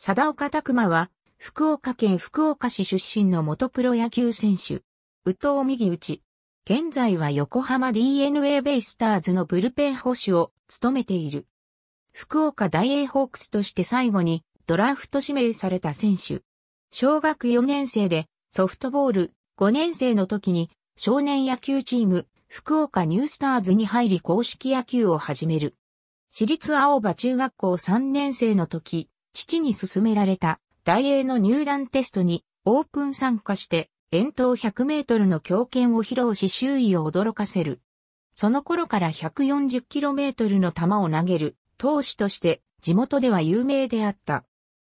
貞岡拓馬は、福岡県福岡市出身の元プロ野球選手。宇藤右内。現在は横浜 DNA ベイスターズのブルペン保守を務めている。福岡大英ホークスとして最後にドラフト指名された選手。小学4年生でソフトボール5年生の時に少年野球チーム福岡ニュースターズに入り公式野球を始める。私立青葉中学校3年生の時、父に勧められた、大英の入団テストにオープン参加して、遠投100メートルの強肩を披露し周囲を驚かせる。その頃から 140km の球を投げる投手として地元では有名であった。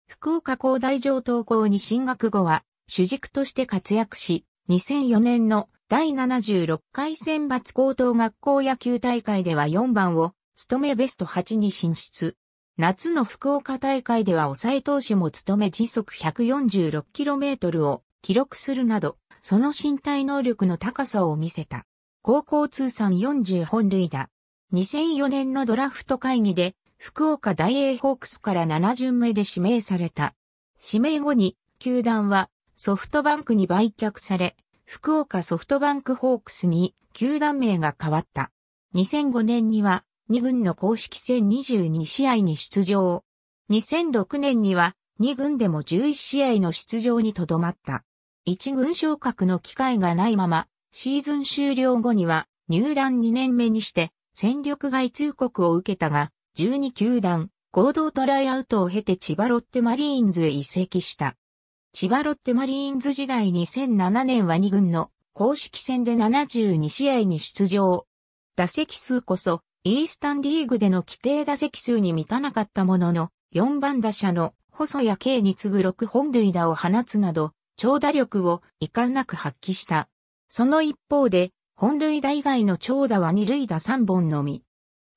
福岡工大上等校に進学後は主軸として活躍し、2004年の第76回選抜高等学校野球大会では4番を務めベスト8に進出。夏の福岡大会では抑え投手も務め時速 146km を記録するなど、その身体能力の高さを見せた。高校通算40本塁打。2004年のドラフト会議で、福岡大英ホークスから7巡目で指名された。指名後に、球団はソフトバンクに売却され、福岡ソフトバンクホークスに球団名が変わった。2005年には2軍の公式戦22試合に出場。2006年には2軍でも11試合の出場にとどまった。1軍昇格の機会がないまま、シーズン終了後には入団2年目にして戦力外通告を受けたが、12球団合同トライアウトを経て千葉ロッテマリーンズへ移籍した。千葉ロッテマリーンズ時代2007年は2軍の公式戦で72試合に出場。打席数こそイースタンリーグでの規定打席数に満たなかったものの、4番打者の細谷圭に次ぐ6本塁打を放つなど、長打力を遺憾なく発揮した。その一方で、本塁打以外の長打は2塁打3本のみ。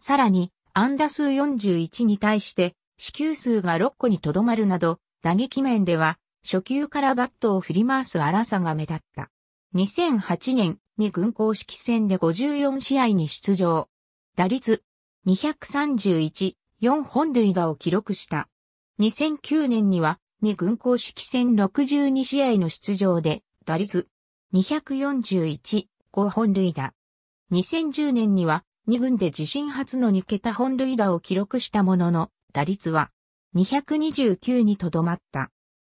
さらに、安打数41に対して、支給数が6個にとどまるなど、打撃面では、初球からバットを振り回す荒さが目立った。2008年に軍公式戦で54試合に出場。打率231、4本塁打を記録した。2009年には、2軍公式戦62試合の出場で、打率241、5本塁打。2010年には、2軍で自身初の2桁本塁打を記録したものの、打率は229にとどまった。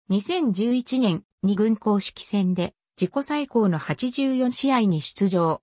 2011年、2軍公式戦で自己最高の84試合に出場。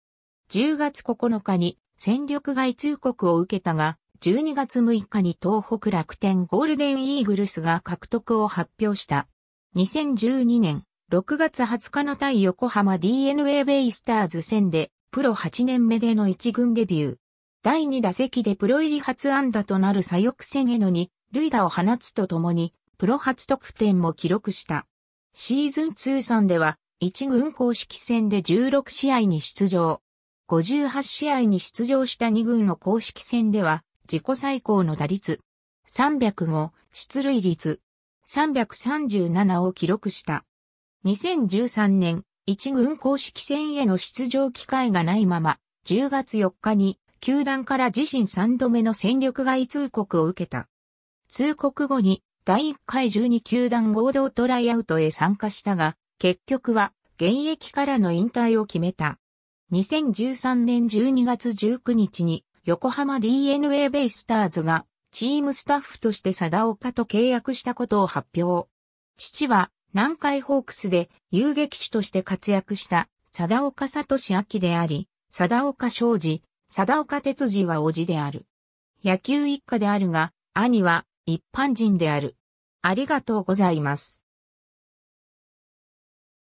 10月9日に戦力外通告を受けたが、12月6日に東北楽天ゴールデンイーグルスが獲得を発表した。2012年6月20日の対横浜 DNA ベイスターズ戦で、プロ8年目での1軍デビュー。第2打席でプロ入り初安打となる左翼戦への2、塁打を放つとともに、プロ初得点も記録した。シーズン通算では、1軍公式戦で16試合に出場。58試合に出場した2軍の公式戦では、自己最高の打率、305出塁率、337を記録した。2013年、1軍公式戦への出場機会がないまま、10月4日に、球団から自身3度目の戦力外通告を受けた。通告後に、第1回12球団合同トライアウトへ参加したが、結局は、現役からの引退を決めた。2013年12月19日に横浜 DNA ベイスターズがチームスタッフとして貞岡と契約したことを発表。父は南海ホークスで遊撃手として活躍した貞岡聡明であり、貞岡昌司、貞岡哲司は叔父である。野球一家であるが、兄は一般人である。ありがとうございます。